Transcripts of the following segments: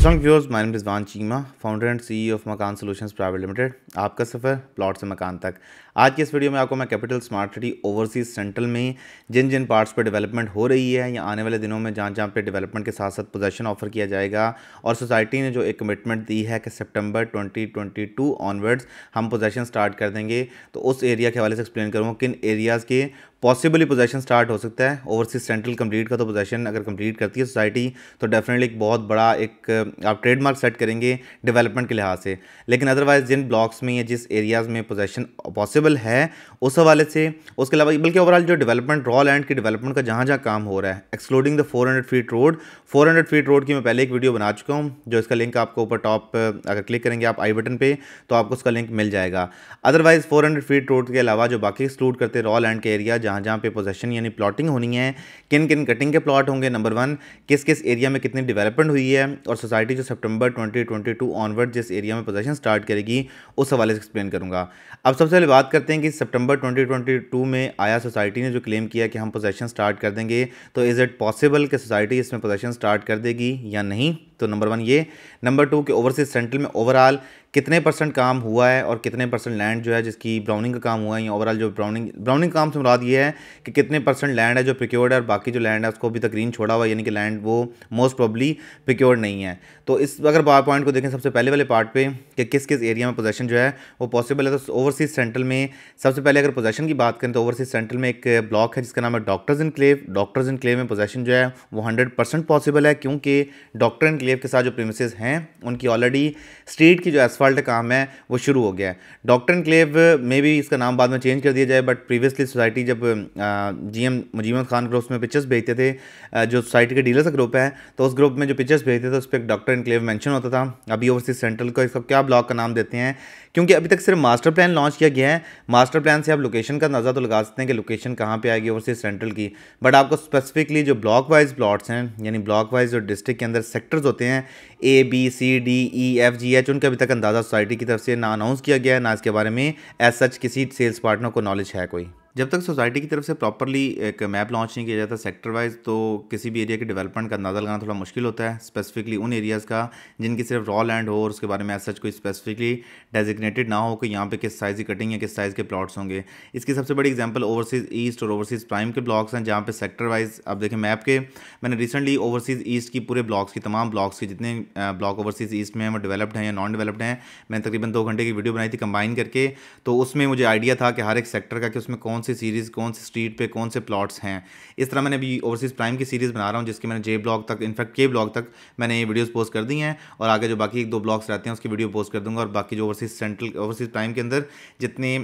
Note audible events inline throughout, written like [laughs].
Aslam viewers मैं Rizwan Cheema founder and CEO of Makaan Solutions Private Limited आपका सफ़र प्लॉट से मकान तक आज की इस वीडियो में आपको मैं Capital Smart City Overseas Central में जिन जिन पार्ट्स पर डेवलपमेंट हो रही है या आने वाले दिनों में जहाँ जहाँ पे डेवलपमेंट के साथ साथ पोजेशन ऑफर किया जाएगा और सोसाइटी ने जो एक कमिटमेंट दी है कि ट्वेंटी टू ऑनवर्ड्स हम पोजेशन स्टार्ट कर देंगे तो उस एरिया के हवाले से एक्सप्लेन करूँगा किन एरियाज़ के पॉसिबली पोजेशन स्टार्ट हो सकता है ओवरसीज सेंट्रल कंप्लीट का तो पोजेशन अगर कंप्लीट करती है सोसाइटी तो डेफिनेटली एक बहुत बड़ा एक आप ट्रेडमार्क सेट करेंगे डेवलपमेंट के लिहाज से लेकिन अदरवाइज जिन ब्लॉक्स में या जिस एरियाज़ में पोजेशन पॉसिबल है उस हवाले से उसके अलावा बल्कि ओवरऑल जो डेवलपमेंट रॉ लैंड की डेवलपमेंट का जहाँ जहाँ काम हो रहा है excluding the four hundred feet road four hundred feet road की मैं पहले एक वीडियो बना चुका हूँ जो इसका लिंक आपको ऊपर टॉप अगर क्लिक करेंगे आप आई बटन पर तो आपको उसका लिंक मिल जाएगा otherwise four hundred feet road के अलावा जो बाकी एक्सक्लूड करते रॉ लैंड के एरिया जहाँ जहाँ पे पोजेशन यानी प्लॉटिंग होनी है किन किन कटिंग के प्लॉट होंगे नंबर वन किस किस एरिया में कितनी डेवलपमेंट हुई है और सोसाइटी जो सितंबर 2022 ऑनवर्ड जिस एरिया में पोजेशन स्टार्ट करेगी उस हवाले से एक्सप्लेन करूँगा अब सबसे पहले बात करते हैं कि सितंबर 2022 में आया सोसाइटी ने जो क्लेम किया कि हम पोजेशन स्टार्ट कर देंगे तो इज़ इट पॉसिबल कि सोसाइटी इसमें पोजेशन स्टार्ट कर देगी या नहीं तो नंबर वन ये नंबर टू कि ओवरसीज सेंट्रल में ओवरऑल कितने परसेंट काम हुआ है और कितने परसेंट लैंड जो है जिसकी ब्राउनिंग का काम हुआ है या ओवरऑल जो ब्राउनिंग ब्राउनिंग काम से मुराद ये है कि कितने परसेंट लैंड है जो प्रिक्योर्ड है और बाकी जो लैंड है उसको अभी तक ग्रीन छोड़ा हुआ है यानी कि लैंड वो मोस्ट प्रॉब्ली प्रिक्योर्ड नहीं है तो इस अगर पावर पॉइंट को देखें सबसे पहले वाले पार्ट पर कि किस किस एरिया में पोजेशन जो है वो पॉसिबल है तो ओवरसीज सेंट्रल में सबसे पहले अगर पोजेशन की बात करें तो ओवरसीज सेंट्रल में एक ब्लॉक है जिसका नाम है डॉक्टर्स इन क्लेव डॉक्टर्स इन क्लेव में पोजेशन जो है वो हंड्रेड पॉसिबल है क्योंकि डॉक्टर इन क्लेव वेव के साथ जो प्रेमिसेस हैं उनकी ऑलरेडी स्ट्रीट की जो एसफाल्ट काम है वो शुरू हो गया है डॉक्टर क्लेव में भी इसका नाम बाद में चेंज कर दिया जाए बट प्रीवियसली सोसाइटी जब जी एम मुजीमत खान ग्रुप में पिक्चर्स भेजते थे जो सोसाइटी के डीलर्स का ग्रुप है तो उस ग्रुप में जो पिक्चर्स भेजते थे उस पर एक डॉक्टर इनक्लेव मैंशन होता था अभी ओवरसीज सेंट्रल को इसका क्या ब्लॉक का नाम देते हैं क्योंकि अभी तक सिर्फ मास्टर प्लान लॉन्च किया गया है मास्टर प्लान से आप लोकेशन का नजर तो लगा सकते हैं कि लोकेशन कहाँ पे आएगी ओवरसीज सेंट्रल की बट आपको स्पेसिफिकली जो ब्लॉक वाइज प्लॉट्स हैं यानी ब्लॉक वाइज जो डिस्ट्रिक्ट के अंदर सेक्टर्स होते हैं होते हैं A B C D E F G H उनका अभी तक अंदाज़ा सोसाइटी की तरफ से ना अनाउंस किया गया है ना इसके बारे में एज सच किसी सेल्स पार्टनर को नॉलेज है कोई जब तक सोसाइटी की तरफ से प्रॉपरली एक मैप लॉन्च नहीं किया जाता सेक्टर वाइज तो किसी भी एरिया के डेवलपमेंट का अंदाज़ा लगाना थोड़ा मुश्किल होता है स्पेसिफिकली उन एरियाज़ का जिनकी सिर्फ रॉ लैंड हो और उसके बारे में सच कोई स्पेसिफिकली डेजिग्नेटेड ना हो कि यहाँ पे किस साइज़ की कटिंग या किस साइज़ के प्लॉट्स होंगे इसकी सबसे बड़ी एग्जाम्पल ओवरसीज़ ईस्ट और ओवरसीज़ प्राइम के ब्लॉक्स हैं जहाँ पर सेक्टर वाइज आप देखें मैप के मैंने रिसेंटली ओवरसीज़ ईस्ट की पूरे ब्लॉक्स की तमाम ब्लॉक्स के जितने ब्लॉक ओवरसीज ईस्ट में वो डेवलप्ड हैं या नॉन डेवलप्ड हैं मैंने तकरीबन दो घंटे की वीडियो बनाई थी कंबाइन करके तो उसमें मुझे आइडिया था कि हर एक सेक्टर का कि उसमें कौन सी सीरीज़ कौन सी स्ट्रीट पर कौन से प्लाट्स हैं इस तरह मैंने अभी ओवरसीज़ प्राइम की सीरीज़ बना रहा हूँ जिसके मैंने जे ब्लॉक तक इनफैक्ट के ब्लॉक तक मैंने ये वीडियोज़ पोस्ट कर दी हैं और आगे जो बाकी एक दो ब्लॉग्स रहते हैं उसकी वीडियो पोस्ट कर दूँगा और बाकी जो ओवरसीज़ सेंट्रल ओवरसीज़ प्राइम के अंदर जितने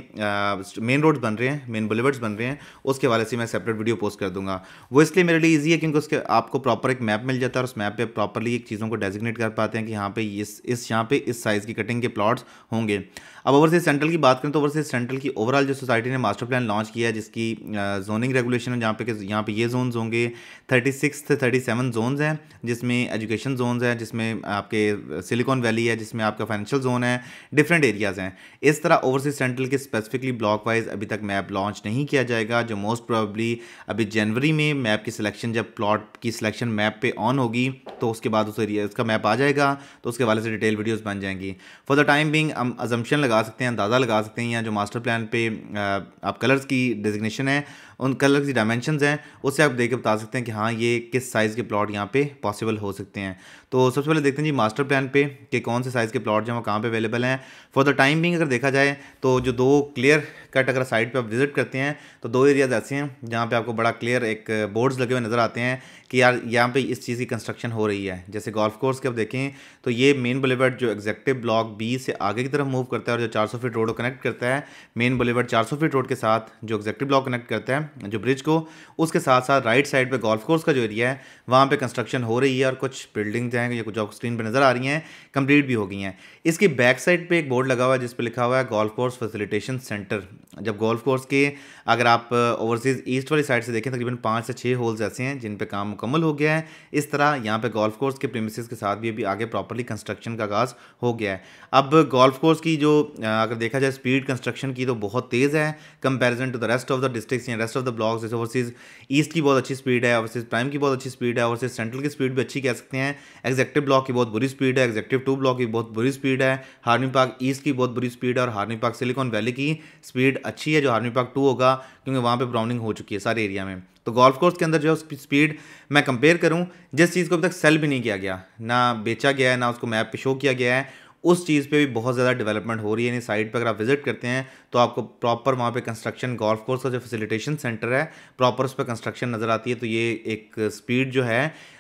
मेन रोड्स बन रहे हैं मेन बुलेवर्ड्स बन रहे हैं उसके वाले से मैं सेपरेट वीडियो पोस्ट कर दूँगा वो इसलिए मेरे लिए ईजी है क्योंकि उसके आपको प्रॉपर एक मैप मिल जाता है और उस मैप पर प्रॉपरली एक चीज़ों को डेजिग्नेट कर पाते हैं कि यहाँ पे इस इस यहाँ पे इस साइज़ की कटिंग के प्लॉट्स होंगे अब ओवरसीज सेंट्रल की बात करें तो ओवरसीज सेंट्रल की ओवरऑल जो सोसाइटी ने मास्टर प्लान लॉन्च किया है जिसकी जोनिंग रेगुलेशन है जहाँ पे यहाँ पे ये जोन होंगे thirty six thirty seven zones हैं जिसमें एजुकेशन जोन हैं जिसमें आपके सिलिकॉन वैली है जिसमें आपका फाइनेंशियल जोन है डिफरेंट एरियाज़ हैं इस तरह ओवरसीज सेंट्रल के स्पेसिफिकली ब्लॉक वाइज अभी तक मैप लॉन्च नहीं किया जाएगा जो मोस्ट प्रोबली अभी जनवरी में मैप की सिलेक्शन जब प्लॉट की सिलेक्शन मैप पे ऑन होगी तो उसके बाद उस एरिया उसका मैप आ जाएगा तो उसके हवाले से डिटेल वीडियोज़ बन जाएंगी फॉर द टाइम बिंग हम अजम्पन लगा लगा सकते हैं अंदाज़ा लगा सकते हैं या जो मास्टर प्लान पे आप कलर्स की डिजिग्नेशन है उन कलर की डायमेंशनस हैं उससे आप देख के बता सकते हैं कि हाँ ये किस साइज़ के प्लॉट यहाँ पे पॉसिबल हो सकते हैं तो सबसे पहले देखते हैं जी मास्टर प्लान पे कि कौन से साइज़ के प्लॉट जो हैं वो कहाँ पर अवेलेबल हैं फॉर द टाइम बिंग अगर देखा जाए तो जो दो क्लियर कट अगर साइड पर आप विजिट करते हैं तो दो एरियाज ऐसे हैं जहाँ पर आपको बड़ा क्लियर एक बोर्ड्स लगे हुए नज़र आते हैं कि यार यहाँ पर इस चीज़ की कंस्ट्रक्शन हो रही है जैसे गोल्फ कोर्स के आप देखें तो ये मेन बुलेवर्ड जो एग्जेक्टिव ब्लॉक बी से आगे की तरफ मूव करता है और जो सौ फीट रोड को कनेक्ट करता है मेन बुलेवर्ड सौ फीट रोड के साथ जो एग्जेक्टिव ब्लॉक कनेक्ट करता है जो ब्रिज को उसके साथ साथ राइट साइड पे गोल्फ कोर्स का जो एरिया है वहाँ पे कंस्ट्रक्शन हो रही है और कुछ बिल्डिंग हैं ये कुछ स्क्रीन पे नज़र आ रही हैं कंप्लीट भी हो गई हैं इसकी बैक साइड पे एक बोर्ड लगा हुआ है जिस पर लिखा हुआ है गोल्फ कोर्स फैसिलिटेशन सेंटर जब गोल्फ कोर्स के अगर आप ओवरसीज़ ईस्ट वाली साइड से देखें तकरीबन पाँच से छः होल्स ऐसे हैं जिन पर काम मुकम्मल हो गया है इस तरह यहाँ पर गोल्फ कोर्स के प्रेमिस के साथ भी अभी आगे प्रॉपरली कंस्ट्रक्शन का आगाज़ हो गया है अब गोल्फ कोर्स की जो अगर देखा जाए स्पीड कंस्ट्रक्शन की तो बहुत तेज़ है comparison to the rest of the districts या rest rest of the blocks जैसे ओवरसीज ईस्ट की बहुत अच्छी स्पीड है ओवरसीज प्राइम की बहुत अच्छी स्पीड है ओवरसीज सेंट्रल की स्पीड भी अच्छी कह सकते हैं एग्जेक्टिव ब्लॉक की बहुत बुरी स्पीड है एग्जेक्टिव टू ब्लॉक की बहुत बुरी स्पीड है हार्मी पार्क ईस्ट की बहुत बुरी स्पीड है और हार्मी पार्क सिलिकॉन वैली की स्पीड अच्छी है जो हार्मी पार्क टू होगा क्योंकि वहाँ पर ब्राउनिंग हो चुकी है सारे एरिया में तो गोल्फ कोर्स के अंदर जो है स्पीड मैं कंपेयर करूँ जिस चीज़ को अभी तक सेल भी नहीं किया गया ना बेचा गया है ना उसको मैप पर शो किया गया है उस चीज़ पे भी बहुत ज़्यादा डेवलपमेंट हो रही है यानी साइट पे अगर आप विजिट करते हैं तो आपको प्रॉपर वहाँ पे कंस्ट्रक्शन गोल्फ कोर्स का जो फैसिलिटेशन सेंटर है प्रॉपर उस पर कंस्ट्रक्शन नज़र आती है तो ये एक स्पीड जो है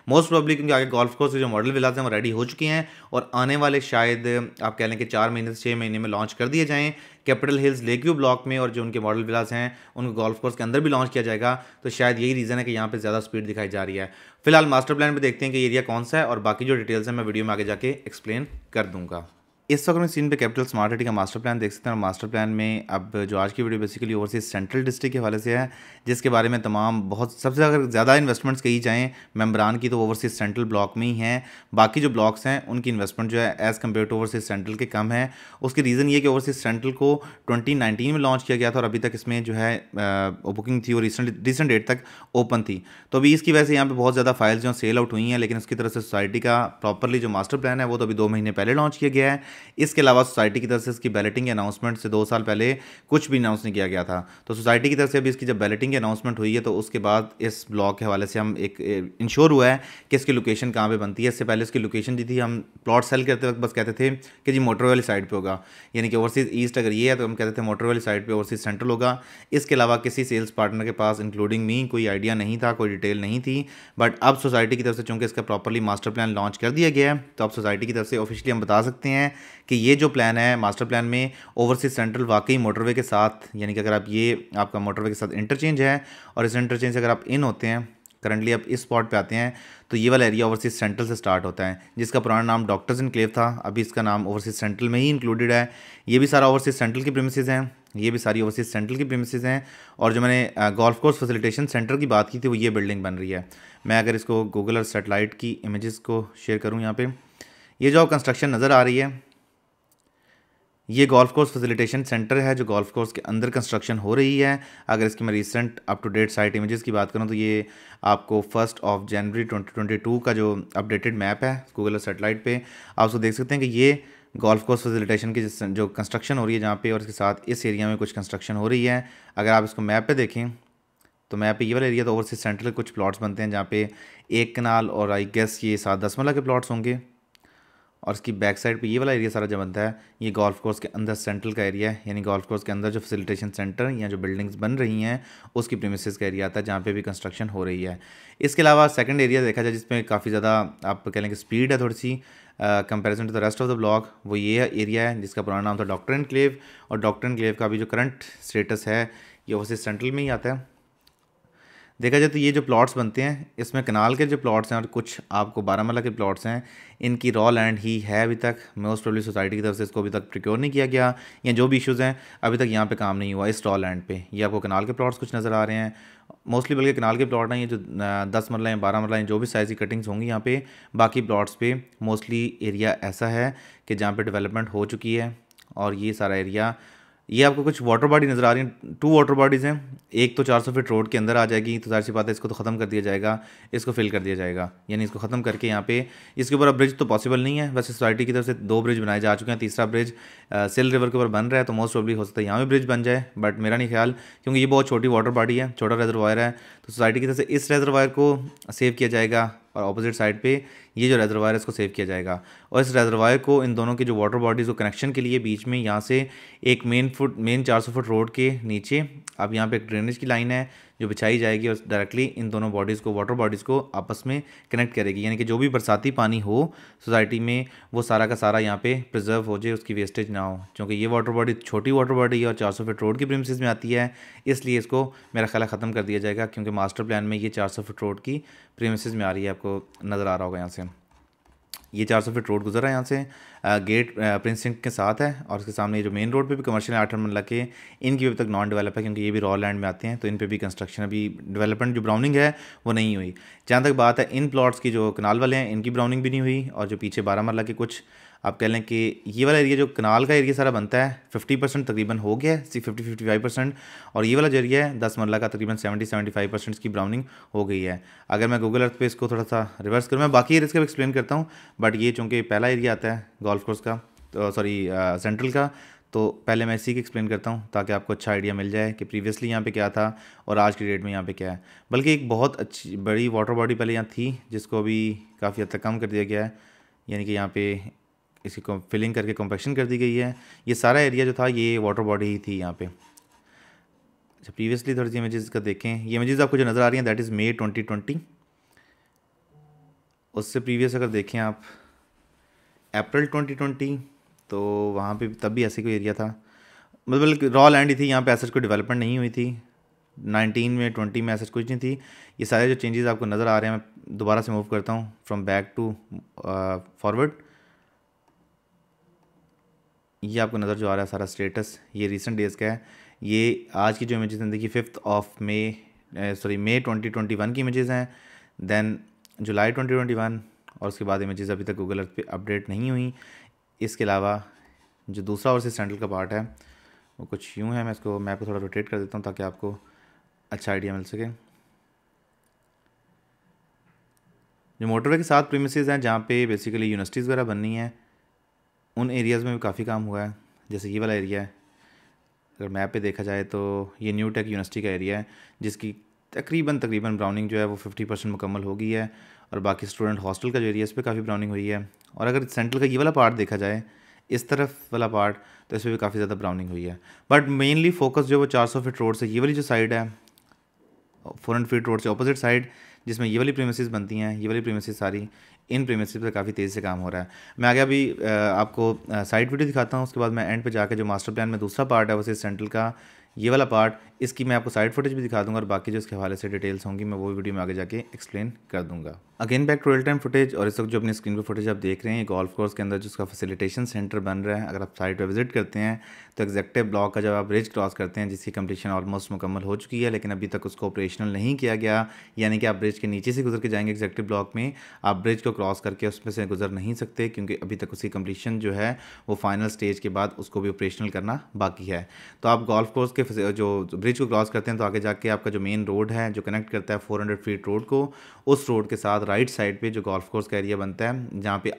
मोस्ट प्रॉब्ली क्योंकि आगे गोल्फ कोर्स के जो मॉडल विलाज हैं वो रेडी हो चुके हैं और आने वाले शायद आप कह लें कि चार महीने से छः महीने में लॉन्च कर दिए जाएँ Capital Hills Lake View block में और जो उनके मॉडल विलाज हैं उनको गोल्फ कोर्स के अंदर भी लॉन्च किया जाएगा तो शायद यही रीज़न है कि यहाँ पर ज़्यादा स्पीड दिखाई जा रही है फिलहाल मास्टर प्लान पर देखते हैं कि एरिया कौन सा है और बाकी जो डिटेल्स हैं मैं वीडियो में आगे जाके एक्सप्लेन कर दूँगा इस वक्त हम स्क्रीन पे कैपिटल स्मार्ट सिटी का मास्टर प्लान देख सकते हैं और मास्टर प्लान में अब जो आज की video basically Overseas Central district के हवाले से है जिसके बारे में तमाम बहुत सबसे अगर ज़्यादा इन्वेस्टमेंट्स कही जाएँ मेम्बरान की तो ओवरसीज सेंट्रल ब्लॉक में ही हैं बाकी जो ब्लॉक्स हैं उनकी इन्वेस्टमेंट जो है as compare to Overseas Central के कम है उसकी रीज़न ये कि ओवरसीज सेंट्रल को ट्वेंटी में लॉन्च किया गया था और अभी तक इसमें जो है बुकिंग थी और रिसेंट रिसेंट डेट तक ओपन थी तो अभी इसकी वजह से यहाँ पर बहुत ज़्यादा फाइल्स जो सेल आउट हुई हैं लेकिन उसकी तरफ से सोसाइटी का प्रॉपरली जो मास्टर प्लान है वो तो अभी दो महीने पहले लॉन्च किया गया है इसके अलावा सोसाइटी की तरफ से इसकी बैलेटिंग अनाउंसमेंट से दो साल पहले कुछ भी अनाउंस नहीं किया गया था तो सोसाइटी की तरफ से अभी इसकी जब बैलेटिंग की अनाउंसमेंट हुई है तो उसके बाद इस ब्लॉक के हवाले से हम एक इंश्योर हुआ है कि इसकी लोकेशन कहाँ पर बनती है इससे पहले इसकी लोकेशन जी थी हम प्लॉट सेल करते वक्त बस कहते थे कि जी मोटर वाली साइड पर होगा यानी कि ओवरसीज़ ईस्ट अगर ये है तो हम कहते थे मोटर वाली साइड पर ओवरसीज़ सेंट्रल होगा इसके अलावा किसी सेल्स पार्टनर के पास इंक्लूडिंग मी कोई आइडिया नहीं था कोई डिटेल नहीं थी बट अब सोसाइटी की तरफ से चूंकि इसका प्रॉपरली मास्टर प्लान लॉन्च कर दिया गया है तो अब सोसाइटी की तरफ से ऑफिशियली हम बता सकते हैं कि ये जो प्लान है मास्टर प्लान में ओवरसीज सेंट्रल वाकई मोटरवे के साथ यानी कि अगर आप ये आपका मोटरवे के साथ इंटरचेंज है और इस इंटरचेंज से अगर आप इन होते हैं करंटली आप इस स्पॉट पे आते हैं तो ये वाला एरिया ओवरसीज सेंट्रल से स्टार्ट होता है जिसका पुराना नाम डॉक्टर्स क्लेव था अभी इसका नाम ओवरसीज सेंट्रल में ही इंक्लूडेड है ये भी सारा ओवरसीज सेंट्रल की प्रेमिसज हैं ये भी सारी ओवरसीज सेंट्रल की प्रेमिसज हैं और जो मैंने गोल्फ कोर्स फैसिलिटेशन सेंटर की बात की थी वो ये बिल्डिंग बन रही है मैं अगर इसको गूगल और सेटेलाइट की इमेज़ को शेयर करूँ यहाँ पर ये जो कंस्ट्रक्शन नज़र आ रही है ये गोल्फ कोर्स फैसिलिटेशन सेंटर है जो गोल्फ कोर्स के अंदर कंस्ट्रक्शन हो रही है अगर इसकी मैं recent up to date site images की बात करूँ तो ये आपको फर्स्ट ऑफ जनवरी 2022 का जो अपडेटेड मैप है गूगल और सेटेलाइट पर आप उसको देख सकते हैं कि ये गोल्फ कोर्स फैसिलिटेशन की जो कंस्ट्रक्शन हो रही है जहाँ पे और इसके साथ इस एरिया में कुछ कंस्ट्रक्शन हो रही है अगर आप इसको मैप पर देखें तो मैप ये वाला एरिया तो ओवरसीज सेंटर कुछ प्लॉट्स बनते हैं जहाँ पे एक कनाल और आई गेस ये सात दस मल्ला के प्लॉट्स होंगे और इसकी बैक साइड पे ये वाला एरिया सारा जो बनता है ये गोल्फ कोर्स के अंदर सेंट्रल का एरिया है यानी गोल्फ कोर्स के अंदर जो फैसिलिटेशन सेंटर या जो बिल्डिंग्स बन रही हैं उसकी प्रीमिसेस का एरिया आता है जहाँ पे भी कंस्ट्रक्शन हो रही है इसके अलावा सेकंड एरिया देखा जाए जिसमें काफ़ी ज़्यादा आप कह लेंगे स्पीड है थोड़ी सी comparison to the rest of the block वो ये एरिया है जिसका पुराना नाम था डॉक्टर एंड क्लेव और डॉक्टर एंड क्लेव का भी जो करंट स्टेटस है ये वैसे सेंट्रल में ही आता है देखा जाए तो ये जो प्लॉट्स बनते हैं इसमें कनाल के जो प्लॉट्स हैं और कुछ आपको बारामला के प्लॉट्स हैं इनकी रॉ लैंड ही है अभी तक मोस्ट प्रोबली सोसाइटी की तरफ से इसको अभी तक प्रिक्योर नहीं किया गया या जो भी इश्यूज़ हैं अभी तक यहाँ पे काम नहीं हुआ इस रॉ लैंड पे ये आपको कनाल के प्लॉट्स कुछ नज़र आ रहे हैं मोस्टली बल्कि कनाल के प्लॉट हैं ये जो दस मरला हैं बारह मरला जो भी साइज़ की कटिंग्स होंगी यहाँ पे बाकी प्लाट्स पे मोस्टली एरिया ऐसा है कि जहाँ पर डेवलपमेंट हो चुकी है और ये सारा एरिया ये आपको कुछ वाटर बॉडी नज़र आ रही हैं टू वाटर बॉडीज़ हैं एक तो 400 फीट रोड के अंदर आ जाएगी तो जाहिर सी बात है इसको तो ख़त्म कर दिया जाएगा इसको फिल कर दिया जाएगा यानी इसको ख़त्म करके यहाँ पे इसके ऊपर अब ब्रिज तो पॉसिबल नहीं है वैसे सोसाइटी की तरफ से दो ब्रिज बनाए जा चुके हैं तीसरा ब्रिज सेल रिवर के ऊपर बन रहा है तो मोस्ट प्रॉब्ली हो सकता है यहाँ भी ब्रिज बन जाए बट मेरा नहीं ख्याल क्योंकि ये बहुत छोटी वाटर बॉडी है छोटा रेजरवायर है तो सोसाइटी की तरफ से इस रेजरवायर को सेव किया जाएगा और अपोजिट साइड पे ये जो रेजरवायर है इसको सेव किया जाएगा और इस रेजरवायर को इन दोनों के जो वाटर बॉडीज़ को कनेक्शन के लिए बीच में यहाँ से एक main foot main 400 foot road के नीचे अब यहाँ पे एक ड्रेनेज की लाइन है जो बिछाई जाएगी और डायरेक्टली इन दोनों बॉडीज़ को वाटर बॉडीज़ को आपस में कनेक्ट करेगी यानी कि जो भी बरसाती पानी हो सोसाइटी में वो सारा का सारा यहाँ पे प्रिजर्व हो जाए उसकी वेस्टेज ना हो क्योंकि ये वाटर बॉडी छोटी वाटर बॉडी है और चार सौ फीट रोड की प्रिमसिस में आती है इसलिए इसको मेरा ख्याल ख़त्म कर दिया जाएगा क्योंकि मास्टर प्लान में ये चार सौ फीट रोड की प्रेमिस में आ रही है आपको नज़र आ रहा होगा यहाँ से ये चार सौ फीट रोड गुजर रहा है यहाँ से गेट प्रिंस के साथ है और उसके सामने जो मेन रोड पे भी कमर्शियल आठ मन के इनकी अभी तक नॉन डेवलप है क्योंकि ये भी रॉ लैंड में आते हैं तो इन पे भी कंस्ट्रक्शन अभी डेवलपमेंट जो ब्राउनिंग है वो नहीं हुई जहाँ तक बात है इन प्लाट्स की जो कनाल वाले हैं इनकी ब्राउनिंग भी नहीं हुई और जो पीछे बारह मरला के कुछ आप कह लें कि ये वाला एरिया जो कनाल का एरिया सारा बनता है फिफ्टी परसेंट तकरीबन हो गया है सी फिफ्टी फिफ्टी फाइव परसेंट और ये वाला जो एरिया है दस मरला का तकरीबन सेवेंटी सेवेंटी फाइव परसेंट की ब्राउनिंग हो गई है अगर मैं गूगल अर्थ पे इसको थोड़ा सा रिवर्स करूँ मैं बाकी एरिया का भी एक्सप्लेन करता हूँ बट ये चूँकि पहला एरिया आता है गोल्फ कोर्स का तो, सॉरी सेंट्रल का तो पहले मैं इसी की एक्सप्लेन करता हूँ ताकि आपको अच्छा आइडिया मिल जाए कि प्रीवियसली यहाँ पे क्या था और आज की डेट में यहाँ पे क्या है बल्कि एक बहुत अच्छी बड़ी वाटर बॉडी पहले यहाँ थी जिसको अभी काफ़ी हद तक कम कर दिया गया है यानी कि यहाँ पे इसकी फिलिंग करके कॉम्पैक्शन कर दी गई है ये सारा एरिया जो था ये वाटर बॉडी ही थी यहाँ पे अच्छा प्रीवियसली थोड़ी सी इमेजेस का देखें ये इमेजेस आपको जो नज़र आ रही हैं that is May twenty twenty उससे प्रीवियस अगर देखें आप अप्रैल ट्वेंटी ट्वेंटी तो वहाँ पे तब भी ऐसे कोई एरिया था मतलब रॉ लैंड ही थी यहाँ पे ऐसा कोई डेवलपमेंट नहीं हुई थी नाइनटीन में ट्वेंटी में ऐसा कुछ नहीं थी ये सारे जो चेंजेस आपको नज़र आ रहे हैं मैं दोबारा से मूव करता हूँ फ्रॉम बैक टू फॉरवर्ड ये आपको नज़र जो आ रहा है सारा स्टेटस ये रिसेंट डेज़ का है ये आज की जो इमेजेस हैं देखिए fifth of May sorry May twenty twenty one की इमेजेस हैं then July twenty twenty one और उसके बाद इमेजेस अभी तक गूगल अर्थ पे अपडेट नहीं हुई इसके अलावा जो दूसरा और से सेंट्रल का पार्ट है वो कुछ यूँ है मैं इसको मैप को थोड़ा रोटेट कर देता हूँ ताकि आपको अच्छा आइडिया मिल सके जो मोटरवे के साथ प्रीमिसेज हैं जहाँ पे बेसिकली यूनिवर्सिटीज़ वगैरह बननी है उन एरियाज़ में भी काफ़ी काम हुआ है जैसे ये वाला एरिया है अगर मैप पे देखा जाए तो ये न्यू टेक यूनिवर्सिटी का एरिया है जिसकी तकरीबन तकरीबन ब्राउनिंग जो है वो फिफ्टी परसेंट मुकम्मल हो गई है और बाकी स्टूडेंट हॉस्टल का जो एरिया इस पर काफ़ी ब्राउनिंग हुई है और अगर सेंट्रल का ये वाला पार्ट देखा जाए इस तरफ वाला पार्ट तो इस पर भी काफ़ी ज़्यादा ब्राउनिंग हुई है बट मेनली फोकस जो वो चार सौ फिट रोड से ये वाली जो साइड है फोर हंड्रेड फीट रोड से अपोजिट साइड जिसमें ये वाली प्रेमिसेस बनती हैं ये वाली प्रेमिसेस सारी इन प्रीमिसिस पर काफ़ी तेज़ी से काम हो रहा है मैं आगे अभी आपको साइड वीडियो दिखाता हूँ उसके बाद मैं एंड पे जाकर जो मास्टर प्लान में दूसरा पार्ट है वो सेंट्रल का ये वाला पार्ट इसकी मैं आपको साइड फुटेज भी दिखा दूंगा और बाकी जो इसके हवाले से डिटेल्स होंगी मैं वो वीडियो में आगे जाके एक्सप्लेन कर दूंगा again back to real time footage और इस वक्त जो अपनी स्क्रीन पर फुटेज आप देख रहे हैं गोल्फ कोर्स के अंदर जो उसका फैसिलिटेशन सेंटर बन रहा है अगर आप साइट पर विजिट करते हैं तो एक्जैक्ट ब्लॉक का जब आप ब्रिज क्रॉस करते हैं जिसकी कंप्लीशन ऑलमोस्ट मुकम्मल हो चुकी है लेकिन अभी तक उसको ऑपरेशनल नहीं किया गया यानी कि आप ब्रिज के नीचे से गुजर के जाएंगे एक्जैक्टिव ब्लॉक में आप ब्रिज को क्रॉस करके उसमें से गुजर नहीं सकते क्योंकि अभी तक उसकी कंप्लीशन जो है वो फाइनल स्टेज के बाद उसको भी ऑपरेशनल करना बाकी है तो आप गोल्फ कोर्स के जो ब्रिज को क्रॉस करते हैं तो आगे जाके आपका जो मेन रोड है जो कनेक्ट करता है 400 फीट रोड को उस रोड के साथ राइट साइड पे जो गोल्फ कोर्स का एरिया बनता है जहाँ पे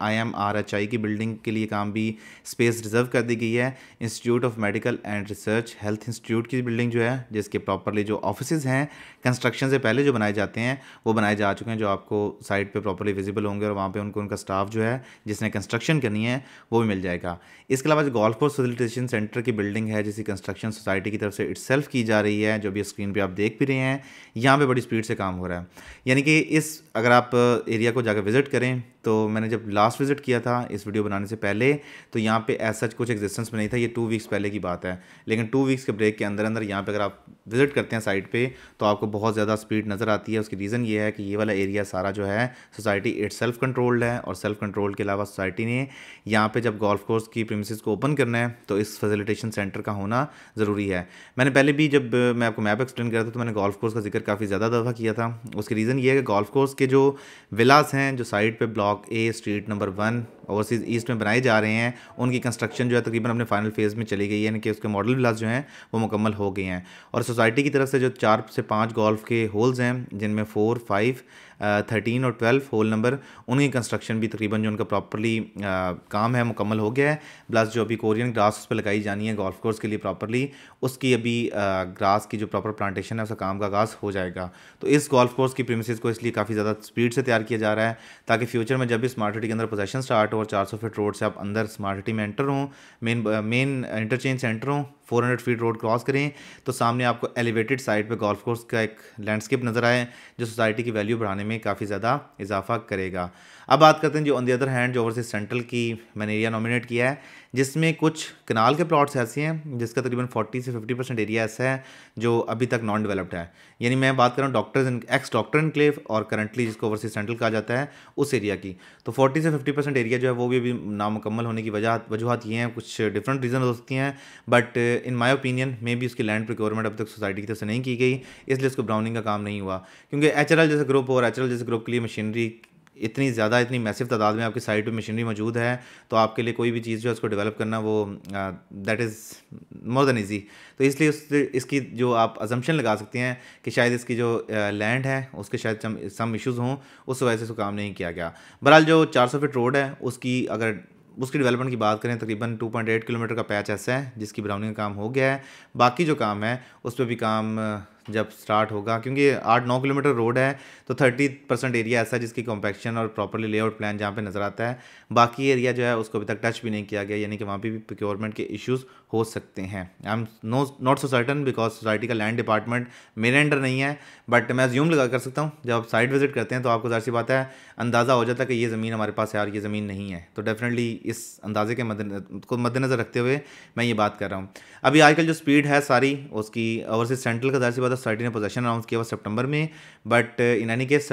आई की बिल्डिंग के लिए काम भी स्पेस रिजर्व कर दी गई है institute of medical and research health institute की बिल्डिंग जो है जिसके प्रॉपरली जो ऑफिस हैं कंस्ट्रक्शन से पहले जो बनाए जाते हैं वो बनाए जा चुके हैं जो आपको साइट पर प्रॉपरली विजिबल होंगे और वहाँ पर उनको उनका स्टाफ जो है जिसने कंस्ट्रक्शन करनी है वो भी मिल जाएगा इसके अलावा जो गोल्फ कोर्स फेसिलिटेशन सेंटर की बिल्डिंग है जिसकी कंस्ट्रक्शन सोसाइटी की तरफ से इट्स की जा जा रही है जो भी स्क्रीन पे आप देख भी रहे हैं यहाँ पे बड़ी स्पीड से काम हो रहा है यानी कि इस अगर आप एरिया को जाकर विज़िट करें तो मैंने जब लास्ट विज़िट किया था इस वीडियो बनाने से पहले तो यहाँ पे ऐसा कुछ एग्जिस्टेंस में नहीं था ये टू वीक्स पहले की बात है लेकिन टू वीक्स के ब्रेक के अंदर अंदर यहाँ पर अगर आप विज़िट करते हैं साइट पर तो आपको बहुत ज़्यादा स्पीड नज़र आती है उसकी रीज़न ये है कि ये वाला एरिया सारा जो है सोसाइटी इट सेल्फ कंट्रोल्ड है और सेल्फ कंट्रोल के अलावा सोसाइटी ने यहाँ पर जब गोल्फ कोर्स की प्रेमिस को ओपन करना है तो इस फैसिलिटेशन सेंटर का होना ज़रूरी है मैंने पहले भी जब जब मैं आपको मैप एक्सप्लेन कर रहा था तो मैंने गोल्फ कोर्स का जिक्र काफ़ी ज़्यादा दफ़ा किया था उसके रीज़न ये है कि गोल्फ कोर्स के जो विलास हैं जो साइड पे block A street number one Overseas East में बनाए जा रहे हैं उनकी कंस्ट्रक्शन जो है तकरीबन अपने फाइनल फेज़ में चली गई है यानी कि उसके मॉडल विलास जो हैं वो मुकम्मल हो गए हैं और सोसाइटी की तरफ से जो चार से पाँच गोल्फ के होल्स हैं जिनमें फ़ोर फाइव थर्टीन और ट्वेल्व होल नंबर उनकी कंस्ट्रक्शन भी तकरीबन जो उनका प्रॉपरली uh, काम है मुकम्मल हो गया है प्लस जो अभी कोरियन ग्रास उस पर लगाई जानी है गोल्फ कोर्स के लिए प्रॉपरली उसकी अभी ग्रास uh, की जो प्रॉपर प्लांटेशन है उसका काम का आगाज़ हो जाएगा तो इस गोल्फ कोर्स की प्रीमिस को इसलिए काफ़ी ज़्यादा स्पीड से तैयार किया जा रहा है ताकि फ्यूचर में जब भी स्मार्ट सिटी के अंदर पोजेशन स्टार्ट और 400 फीट रोड से आप अंदर स्मार्ट सिटी में एंटर हों मेन मेन इंटरचेंज सेंटर हों 400 फीट रोड क्रॉस करें तो सामने आपको एलिवेटेड साइड पे गोल्फ कोर्स का एक लैंडस्केप नज़र आए जो सोसाइटी की वैल्यू बढ़ाने में काफ़ी ज़्यादा इजाफा करेगा अब बात करते हैं जो ऑन दी अदर हैंड जो ओवरसीज सेंट्रल की मैंने एरिया नॉमिनेट किया है जिसमें कुछ कनाल के प्लॉट्स ऐसे हैं जिसका तकरीबन फोर्टी से फिफ्टी परसेंट एरिया ऐसा है जो अभी तक नॉन डेवलप्ड है यानी मैं बात कर रहा हूँ डॉक्टर्स एक्स डॉक्टर इनक्लेव और करंटली जिसको ओवरसीज सेंट्रल कहा जाता है उस एरिया की तो फोर्टी से फिफ्टी परसेंट एरिया जो है वो भी अभी नामुकम्मल होने की वजह वजूहत ये हैं कुछ डिफरेंट रीज़न हो सकती हैं बट इन माय ओपिनियन मे भी उसकी लैंड प्रिक्योरमेंट अब तक सोसाइटी की तरफ से नहीं की गई इसलिए उसको ब्राउनिंग का काम नहीं हुआ क्योंकि एच जैसे ग्रुप और एच जैसे ग्रुप के लिए मशीनरी इतनी ज़्यादा इतनी मैसिव तादाद में आपकी साइट पर मशीनरी मौजूद है तो आपके लिए कोई भी चीज़ जो है उसको डेवलप करना वो that is more than easy तो इसलिए उस इसकी जो आप अजम्पन लगा सकते हैं कि शायद इसकी जो लैंड है उसके शायद सम इशूज़ हों उस वजह से उसको काम नहीं किया गया बहरहाल जो चार सौ फीट रोड है उसकी अगर उसकी डेवलपमेंट की बात करें तकरीबन 2.8 किलोमीटर का पैच ऐसा है जिसकी ब्राउनिंग का काम हो गया है बाकी जो काम है उस पर भी काम जब स्टार्ट होगा क्योंकि आठ नौ किलोमीटर रोड है तो थर्टी परसेंट एरिया ऐसा है जिसकी कॉम्पैक्शन और प्रॉपरली लेआउट प्लान जहाँ पे नज़र आता है बाकी एरिया जो है उसको अभी तक टच भी नहीं किया गया यानी कि वहाँ पर भी प्रिक्योरमेंट के इश्यूज़ हो सकते हैं I am no not so certain because society का लैंड डिपार्टमेंट मेरे अंडर नहीं है बट मैं ज्यूम लगा कर सकता हूँ जब आप साइट विजिट करते हैं तो आपको जाहिर सी बात है अंदाज़ा हो जाता है कि ये ज़मीन हमारे पास है और ये ज़मीन नहीं है तो डेफिनेटली इस अंदाजे के को मद्देनज़र रखते हुए मैं ये बात कर रहा हूँ अभी आजकल जो स्पीड है सारी उसकी ओवरसीज सेंट्रल का जाहिर सी बात सोसाइटी ने पोजेशन अनाउंस किया हुआ सितंबर में but in any case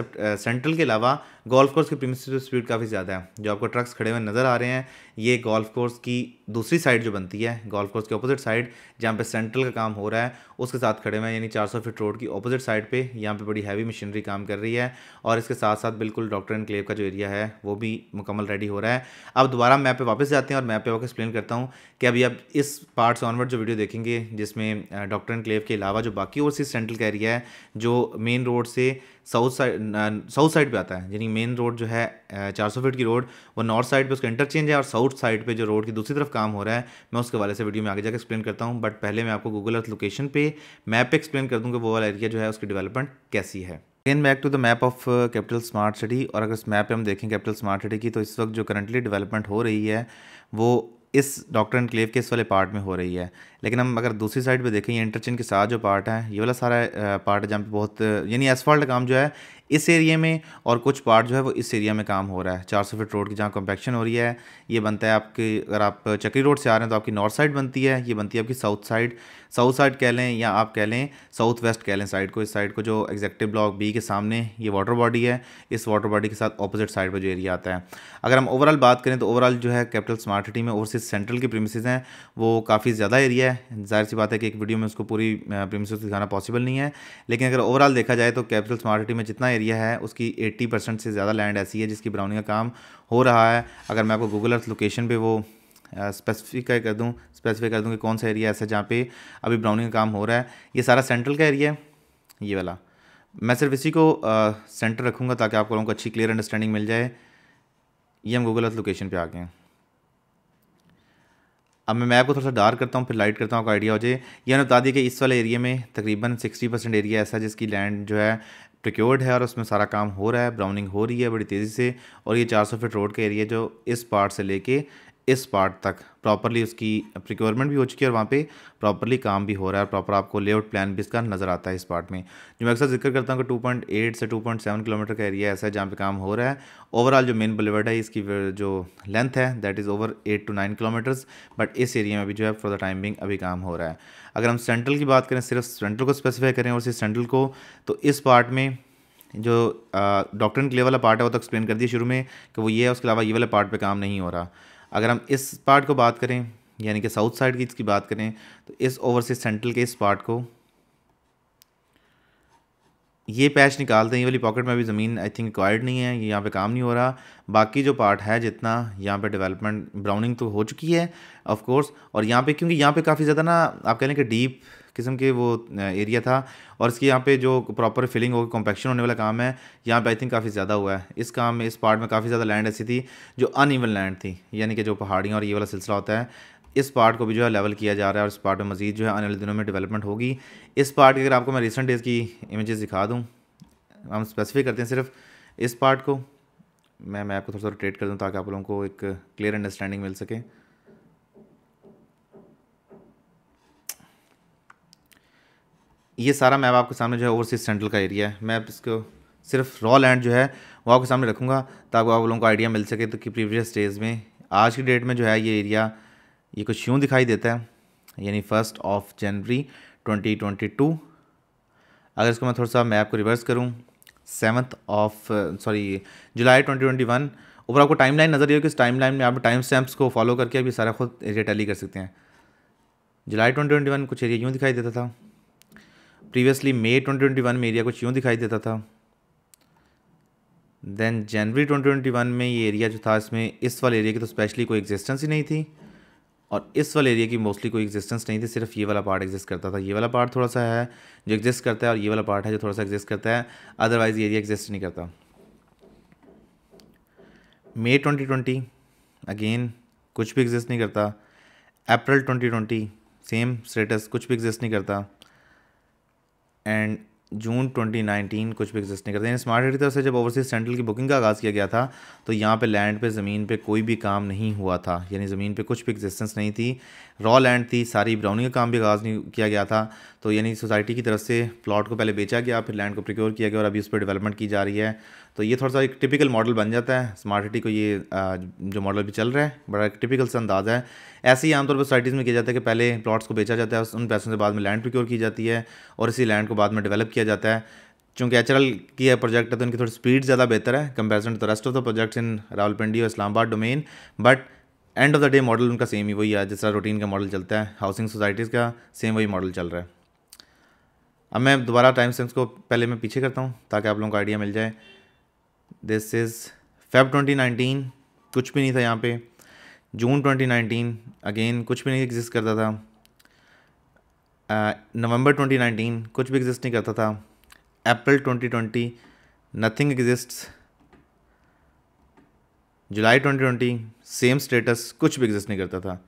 Central के अलावा गोल्फ कोर्स की प्रीमिस स्पीड काफ़ी ज़्यादा है जो आपको ट्रक्स खड़े हुए नज़र आ रहे हैं ये गोल्फ कोर्स की दूसरी साइड जो बनती है गोल्फ कोर्स के अपोजिट साइड जहाँ पे सेंट्रल का काम हो रहा है उसके साथ खड़े हुए हैं यानी 400 फीट रोड की अपोजिट साइड पे यहाँ पे बड़ी हैवी मशीनरी काम कर रही है और इसके साथ साथ बिल्कुल डॉक्टर एंड क्लेव का जो एरिया है वो भी मुकम्मल रेडी हो रहा है अब दोबारा मैप पे वापस जाते हैं और मैप पे वापस एक्सप्लेन करता हूँ कि अभी आप इस पार्ट से ऑनवर्ड जो वीडियो देखेंगे जिसमें डॉक्टर एंड क्लेव के अलावा जो बाकी ओवरसीज सेंट्रल का एरिया है जो मेन रोड से साउथ साइड साउथ साइड पे आता है यानी मेन रोड जो है चार सौ फीट की रोड वो नॉर्थ साइड पे उसका इंटरचेंज है और साउथ साइड पे जो रोड की दूसरी तरफ काम हो रहा है मैं उसके वाले से वीडियो में आगे जाकर एक्सप्लेन करता हूँ बट पहले मैं आपको गूगल अर्थ लोकेशन पे मैप पे एक्सप्लेन कर दूँ कि वो वाला एरिया जो है उसकी डेवलपमेंट कैसी है again back to the map of Capital Smart City और अगर इस मैप पर हम देखें कैपिटल स्मार्ट सिटी की तो इस वक्त जो करंटली डेवलपमेंट हो रही है वो इस डॉक्टर एनक्लेव के इस वाले पार्ट में हो रही है लेकिन हम अगर दूसरी साइड पे देखें ये इंटरचेंज के साथ जो पार्ट है ये वाला सारा पार्ट है जहाँ पे बहुत यानी एसफॉल्ट काम जो है इस एरिया में और कुछ पार्ट जो है वो इस एरिया में काम हो रहा है चार सौ फीट रोड की जहाँ कॉम्पैक्शन हो रही है ये बनता है आपके अगर आप चक्री रोड से आ रहे हैं तो आपकी नॉर्थ साइड बनती है ये बनती है आपकी साउथ साइड साउथ साइड कह लें या आप कह लें साउथ वेस्ट कह लें साइड को इस साइड को जो एग्जेक्टिव ब्लॉक बी के सामने ये वाटर बॉडी है इस वाटर बॉडी के साथ अपोजिट साइड पर जो एरिया आता है अगर हम ओवरऑल बात करें तो ओवरऑल जो है कैपिटल स्मार्ट सिटी में ओवरसीज सेंट्रल की प्रीमिसेज हैं वो काफ़ी ज़्यादा एरिया है जाहिर सी बात है कि एक वीडियो में उसको पूरी प्रीमिसेज दिखाना पॉसिबल नहीं है लेकिन अगर ओवरऑल देखा जाए तो कैपिटल स्मार्ट सिटी में जितना एरिया है उसकी 80 परसेंट से ज़्यादा लैंड ऐसी है जिसकी ब्राउनिंग का काम हो रहा है अगर मैं आपको गूगल अर्थ लोकेशन पे वो स्पेसिफिक कर दूँ स्पेसिफाई कर दूँ कि कौन सा एरिया ऐसा जहाँ पे अभी ब्राउनिंग का काम हो रहा है ये सारा सेंट्रल का एरिया है ये वाला मैं सिर्फ इसी को सेंटर रखूँगा ताकि आप लोगों को अच्छी क्लियर अंडरस्टैंडिंग मिल जाए ये हम गूगल अर्थ लोकेशन पर आ गए अब मैं मैप को थोड़ा सा डार्क करता हूँ फिर लाइट करता हूँ आपका आइडिया हो जाए यह बता दी कि इस वाले एरिया में तकरीबन 60 परसेंट एरिया ऐसा है जिसकी लैंड जो है प्रिक्योर्ड है और उसमें सारा काम हो रहा है ब्राउनिंग हो रही है बड़ी तेज़ी से और ये 400 फीट रोड का एरिया जो इस पार्ट से लेके इस पार्ट तक प्रॉपरली उसकी प्रिक्योरमेंट भी हो चुकी है और वहाँ पे प्रॉपरली काम भी हो रहा है और प्रॉपर आपको लेआउट प्लान भी इसका नज़र आता है इस पार्ट में जो मैं अक्सर जिक्र करता हूँ कि 2.8 से 2.7 किलोमीटर का एरिया ऐसा है जहाँ पे काम हो रहा है ओवरऑल जो मेन बलिवर्ड है इसकी जो लेंथ है that is over eight two nine kilometres but इस एरिया में भी जो है फॉर द टाइमिंग अभी काम हो रहा है अगर हम सेंट्रल की बात करें सिर्फ सेंट्रल को स्पेसिफाई करें और सिर्फ सेंट्रल को तो इस पार्ट में जो डॉक्टर के वाला पार्ट है वो तो एक्सप्लेन कर दिया शुरू में कि वो ये है उसके अलावा ये वाला पार्ट पे काम नहीं हो रहा अगर हम इस पार्ट को बात करें यानी कि साउथ साइड की इसकी बात करें तो इस ओवरसीज सेंट्रल के इस पार्ट को ये पैच निकालते हैं ये वाली पॉकेट में अभी ज़मीन आई थिंक रिक्वायर्ड नहीं है ये यहाँ पे काम नहीं हो रहा बाकी जो पार्ट है जितना यहाँ पे डेवलपमेंट ब्राउनिंग तो हो चुकी है ऑफ कोर्स और यहाँ पे क्योंकि यहाँ पे काफ़ी ज़्यादा ना आप कह लें कि डीप किस्म के वो एरिया था और इसकी यहाँ पे जो प्रॉपर फिलिंग होगी कॉम्पैक्शन होने वाला काम है यहाँ पे आई थिंक काफ़ी ज़्यादा हुआ है इस काम में इस पार्ट में काफ़ी ज़्यादा लैंड ऐसी थी जो अनइवन लैंड थी यानी कि जो पहाड़ियाँ और ये वाला सिलसिला होता है इस पार्ट को भी जो है लेवल किया जा रहा है और इस पार्ट में मजीद जो है आने वाले दिनों में डेवलपमेंट होगी इस पार्ट की अगर आपको मैं रिसेंट डेज़ की इमेजेस दिखा दूँ हम स्पेसिफिक करते हैं सिर्फ इस पार्ट को मैं मैं आपको थोड़ा सा रोटेट कर दूँ ताकि आप लोगों को एक क्लियर अंडरस्टैंडिंग मिल सके ये सारा मैप आपके सामने जो है ओवरसीज सेंट्रल का एरिया है मैं इसको सिर्फ रॉ लैंड जो है वो आपके सामने रखूँगा ताकि आप लोगों को आइडिया मिल सके तो कि प्रीवियस डेज में आज की डेट में जो है ये एरिया ये कुछ यूँ दिखाई देता है यानी फर्स्ट ऑफ जनवरी 2022 अगर इसको मैं थोड़ा सा मैप को रिवर्स करूँ सेवन्थ ऑफ सॉरी जुलाई 2021 ऊपर आपको टाइम लाइन नजर ये हो कि इस टाइम लाइन में आप टाइम स्टैम्प्स को फॉलो करके अभी सारा खुद एरिया टैली कर सकते हैं जुलाई 2021 कुछ एरिया यूँ दिखाई देता था प्रीवियसली मई 2021 में एरिया कुछ यूँ दिखाई देता था देन जनवरी 2021 में ये एरिया जो था इसमें इस वाले एरिया की तो स्पेशली कोई एग्जिस्टेंस ही नहीं थी और इस वाले एरिया की मोस्टली कोई एग्जिस्टेंस नहीं थी सिर्फ ये वाला पार्ट एग्जिस्ट करता था ये वाला पार्ट थोड़ा सा है जो एग्जिस्ट करता है और ये वाला पार्ट है जो थोड़ा सा एग्जिस्ट करता है अदरवाइज ये एरिया एग्जिस्ट नहीं करता मई ट्वेंटी अगेन कुछ भी एग्जिस्ट नहीं करता April twenty twenty same status कुछ भी एग्जिस्ट नहीं करता and जून 2019 कुछ भी एग्जिस्ट नहीं करते हैं स्मार्ट सिटी की तरफ से जब ओवरसीज सेंट्रल की बुकिंग का आगाज़ किया गया था तो यहाँ पे लैंड पे ज़मीन पे कोई भी काम नहीं हुआ था यानी ज़मीन पे कुछ भी एग्जिस्टेंस नहीं थी रॉ लैंड थी सारी ब्राउनिंग का काम भी आगाज़ नहीं किया गया था तो यानी सोसाइटी की तरफ से प्लाट को पहले बेचा गया फिर लैंड को प्रिक्योर किया गया और अभी उस पर डेवलपमेंट की जा रही है तो ये थोड़ा सा एक टिपिकल मॉडल बन जाता है स्मार्ट सिटी को ये जो मॉडल भी चल रहा है बड़ा एक टिपिकल से अंदाज़ है ऐसे ही आमतौर पर सोसाइटीज़ में किया जाता है कि पहले प्लाट्स को बेचा जाता है उन पैसों से बाद में लैंड प्रिक्योर की जाती है और इसी लैंड को बाद में डेवलप किया किया जाता है चूँकि एच की है प्रोजेक्ट है तो इनकी थोड़ी स्पीड ज़्यादा बेहतर है comparison to rest of the projects in Rawalpindi और Islamabad domain but end of the day model उनका सेम ही वही है जिस तरह रूटीन का मॉडल चलता है हाउसिंग सोसाइटीज़ का सेम वही मॉडल चल रहा है अब मैं दोबारा टाइम सेंस को पहले मैं पीछे करता हूँ ताकि आप लोगों को आइडिया मिल जाए दिस इज़ फेब 2019 कुछ भी नहीं था यहाँ पे जून 2019 अगेन कुछ भी नहीं एग्जिस्ट करता था नवंबर uh, 2019 कुछ भी एग्जिस्ट नहीं करता था April 2020 nothing exist July 2020 same status कुछ भी एग्जिस्ट नहीं करता था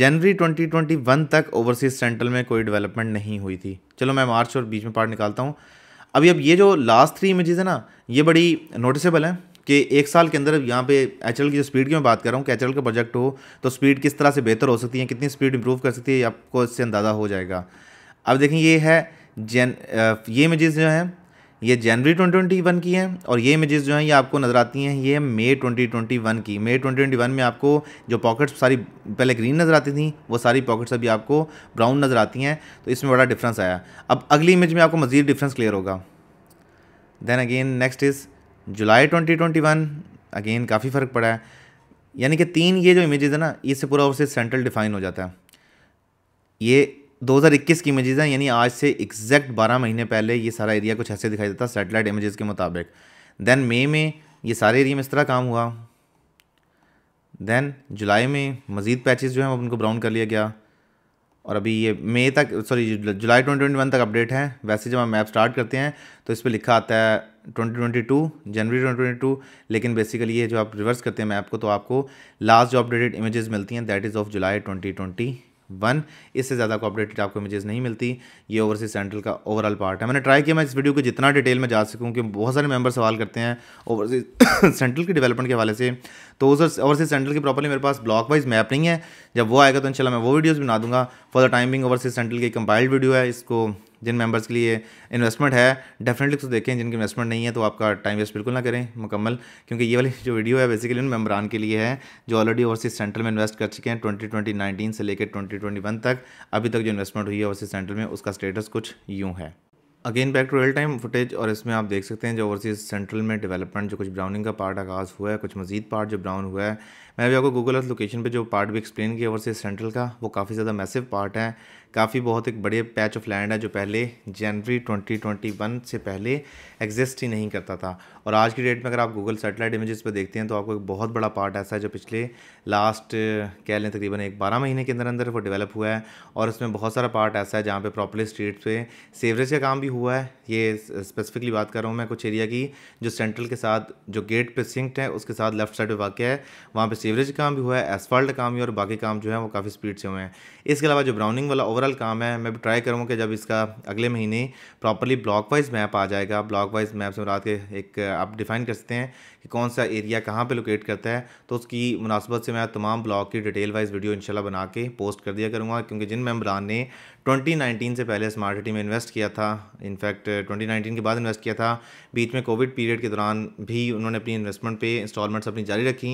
जनवरी 2021 तक ओवरसीज सेंट्रल में कोई डेवलपमेंट नहीं हुई थी चलो मैं मार्च और बीच में पार्ट निकालता हूँ अभी अब ये जो लास्ट थ्री इमेजेज़ है ना ये बड़ी नोटिसेबल हैं कि एक साल के अंदर यहाँ पे एच की जो स्पीड की मैं बात कर रहा हूँ कि एच का प्रोजेक्ट हो तो स्पीड किस तरह से बेहतर हो सकती है कितनी स्पीड इंप्रूव कर सकती है आपको इससे अंदाज़ा हो जाएगा अब देखें ये है जन ये इमेजेस जो हैं ये जनवरी 2021 की हैं और ये इमेजेस जो हैं ये आपको नज़र आती हैं ये मई 2021 की मई 2021 में आपको जो पॉकेट्स सारी पहले ग्रीन नज़र आती थी वो सारी पॉकेट्स अभी आपको ब्राउन नज़र आती हैं तो इसमें बड़ा डिफरेंस आया अब अगली इमेज में आपको मज़ीद डिफरेंस क्लियर होगा then again next is July 2021 again काफ़ी फ़र्क पड़ा है यानी कि तीन ये जो इमेजेस है ना इससे पूरा ओवरसीज सेंट्रल डिफाइन हो जाता है ये 2021 की इमेजेस हैं यानी आज से एग्जैक्ट 12 महीने पहले ये सारा एरिया कुछ ऐसे दिखाई देता सेटेलाइट इमेजेस के मुताबिक देन मई में ये सारे एरिया में इस तरह काम हुआ देन जुलाई में मज़ीद पैचेस जो हैं उनको ब्राउन कर लिया गया और अभी ये मई तक सॉरी जुलाई ट्वेंटी तक अपडेट है वैसे जब हम मैप स्टार्ट करते हैं तो इस पर लिखा आता है 2022 जनवरी 2022 लेकिन बेसिकली ये जो आप रिवर्स करते हैं मैप को तो आपको लास्ट जो अपडेटेड इमेजेस मिलती हैं दैट इज़ ऑफ जुलाई 2021 इससे ज़्यादा को अपडेटेड आपको इमेजेस नहीं मिलती ये ओवरसीज सेंट्रल का ओवरऑल पार्ट है मैंने ट्राई किया मैं इस वीडियो को जितना डिटेल में जा सकूँ क्योंकि बहुत सारे मेंबर सवाल करते हैं ओवरसीज सेंट्रल के डेवलपमेंट के हवाले से तो ओवरसी सेंट्रल की प्रॉपरली मेरे पास ब्लॉक वाइज मैप नहीं है जब वो आएगा तो इनशाला मैं वो वीडियोज़ बना दूंगा for the timing overseas Overseas Central की कंपाइल्ड वीडियो है इसको जिन मेंबर्स के लिए इन्वेस्टमेंट है डेफिनेटली उसको देखें जिनकी इन्वेस्टमेंट नहीं है तो आपका टाइम वेस्ट बिल्कुल ना करें मुकम्मल क्योंकि ये वाली [laughs] जो वीडियो है बेसिकली उन मेम्बरान के लिए है जो ऑलरेडी ओवरसी सेंटर में इन्वेस्ट कर चुके हैं ट्वेंटी ट्वेंटी नाइनटीन से लेकर ट्वेंटी ट्वेंटी वन तक अभी तक जो इन्वेस्टमेंट हुई है ओवरसीज सेंटर में उसका स्टेटस कुछ यूँ है again back to real time footage और इसमें आप देख सकते हैं जो ओवरसीज सेंट्रल में डेवलपमेंट जो कुछ ब्राउनिंग का पार्ट आगाज़ हुआ है कुछ मजीद पार्ट जो ब्राउन हुआ है मैं भी आपको गूगल अर्थ लोकेशन पे जो पार्ट भी एक्सप्लेन किया ओवरसीज सेंट्रल का वो काफ़ी ज़्यादा मैसिव पार्ट है काफ़ी बहुत एक बड़े पैच ऑफ लैंड है जो पहले जनवरी 2021 से पहले एग्जिस्ट ही नहीं करता था और आज की डेट में अगर आप गूगल सेटेलाइट इमेजेस पर देखते हैं तो आपको एक बहुत बड़ा पार्ट ऐसा है जो पिछले लास्ट कह लें तकरीबन एक बारह महीने के अंदर अंदर वो डेवलप हुआ है और इसमें बहुत सारा पार्ट ऐसा है जहाँ पर प्रॉपरली स्ट्रीट पर सेवरेज का काम भी हुआ है ये स्पेसिफिकली बात कर रहा हूँ मैं कुछ एरिया की जो सेंट्रल के साथ जो गेट पे सिंक्ट है उसके साथ लेफ्ट साइड पर वाक्य है वहाँ पर सीवरेज काम भी हुआ है एसफॉल्ट काम भी और बाकी काम जो है वो काफ़ी स्पीड से हुए हैं इसके अलावा जो ब्राउनिंग वाला ओवरऑल काम है मैं भी ट्राई करूँगा कि जब इसका अगले महीने प्रॉपरली ब्लॉक वाइज मैप आ जाएगा ब्लॉक वाइज मैप से रात के एक आप डिफ़ाइन कर सकते हैं कि कौन सा एरिया कहाँ पर लोकेट करता है तो उसकी मुनासबत से मैं तमाम ब्लॉक की डिटेल वाइज वीडियो इनशाला बना के पोस्ट कर दिया करूँगा क्योंकि जिन मेम्बरान ने 2019 से पहले स्मार्ट सिटी में इन्वेस्ट किया था इनफैक्ट 2019 के बाद इन्वेस्ट किया था बीच में कोविड पीरियड के दौरान भी उन्होंने अपनी इन्वेस्टमेंट पे इंस्टॉलमेंट्स अपनी जारी रखी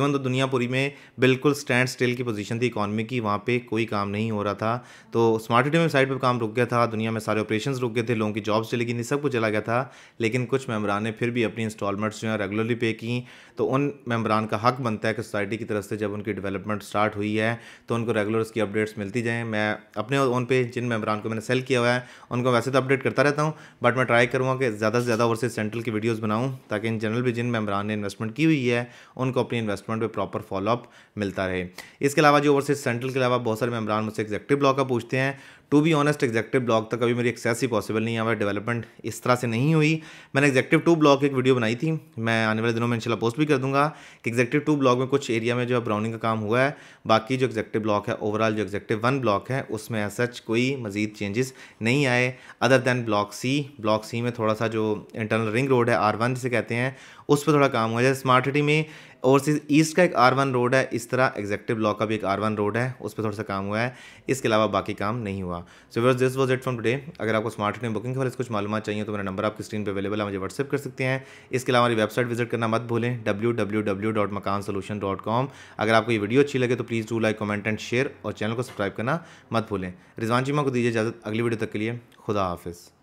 इवन तो दुनिया पूरी में बिल्कुल स्टैंड स्टिल की पोजीशन थी इकॉनमी की वहाँ पे कोई काम नहीं हो रहा था तो स्मार्ट सिटी में साइड पर काम रुक गया था दुनिया में सारे ऑपरेशन रुक गए थे लोगों की जॉब्स चली गई थी सब कुछ चला गया था लेकिन कुछ मेम्बरान ने फिर भी अपनी इंस्टॉलमेंट्स जो है रेगुलरली पे की तो उन मेम्बरान का हक बनता है कि सोसाइटी की तरफ से जब उनकी डेवलपमेंट स्टार्ट हुई है तो उनको रेगुलर उसकी अपडेट्स मिलती जाएँ मैं अपने ओन पे जिन मेम्बरान को मैंने सेल किया हुआ है उनको वैसे तो अपडेट करता रहता हूँ बट मैं ट्राई करूँगा कि ज़्यादा से ज़्यादा ओवरसीज सेंट्रल की वीडियोज़ बनाऊँ ताकि इन जनरल भी जिन मेम्बरान ने इन्वेस्टमेंट की हुई है उनको अपनी इन्वेस्टमेंट पर प्रॉपर फॉलोअप मिलता रहे इसके अलावा जो ओवरसीज सेंट्रल के अलावा बहुत सारे मेम्बरान मुझसे एक्जेक्टिव ब्लॉक का पूछते हैं to be honest executive block तक अभी मेरी एक्सेस ही पॉसिबल नहीं हुआ डेवलपमेंट इस तरह से नहीं हुई मैंने एग्जेक्टिव टू ब्लॉग एक वीडियो बनाई थी मैं आने वाले दिनों में इंशाल्लाह पोस्ट भी कर दूंगा कि एग्जेक्टिव टू ब्लॉग में कुछ एरिया में जो है ब्राउनिंग का काम हुआ है बाकी जो एग्जेक्टिव ब्लॉक है ओवरऑल जो एग्जेक्टिव वन ब्लॉक है उसमें एज सच कोई मजीद चेंजेस नहीं आए other than block C block C में थोड़ा सा जो इंटरनल रिंग रोड है आर वन जिसे कहते हैं उस पर थोड़ा काम हुआ जैसे स्मार्ट सिटी में और ईस्ट का एक आर वन रोड है इस तरह एग्जेक्टिव ब्लॉक का भी एक आर वन रोड है उस पर थोड़ा सा काम हुआ है इसके अलावा बाकी काम नहीं हुआ so worse this was it from today अगर आपको स्मार्ट ट्रेन बुकिंग के बारे में कुछ मालूम चाहिए तो मेरा नंबर आपकी स्क्रीन पर अवेलेबल है मुझे व्हाट्सअप कर सकते हैं इसके अलावा हमारी वेबसाइट विजिट करना मत भूलें W W W dot Makaan solution dot com अगर आपको ये वीडियो अच्छी लगे तो please do like comment and share और चैनल को सब्सक्राइब करना मत भूलें रिजवान चीमा को दीजिए इजाज़त अगली वीडियो तक के लिए खुदा हाफिज़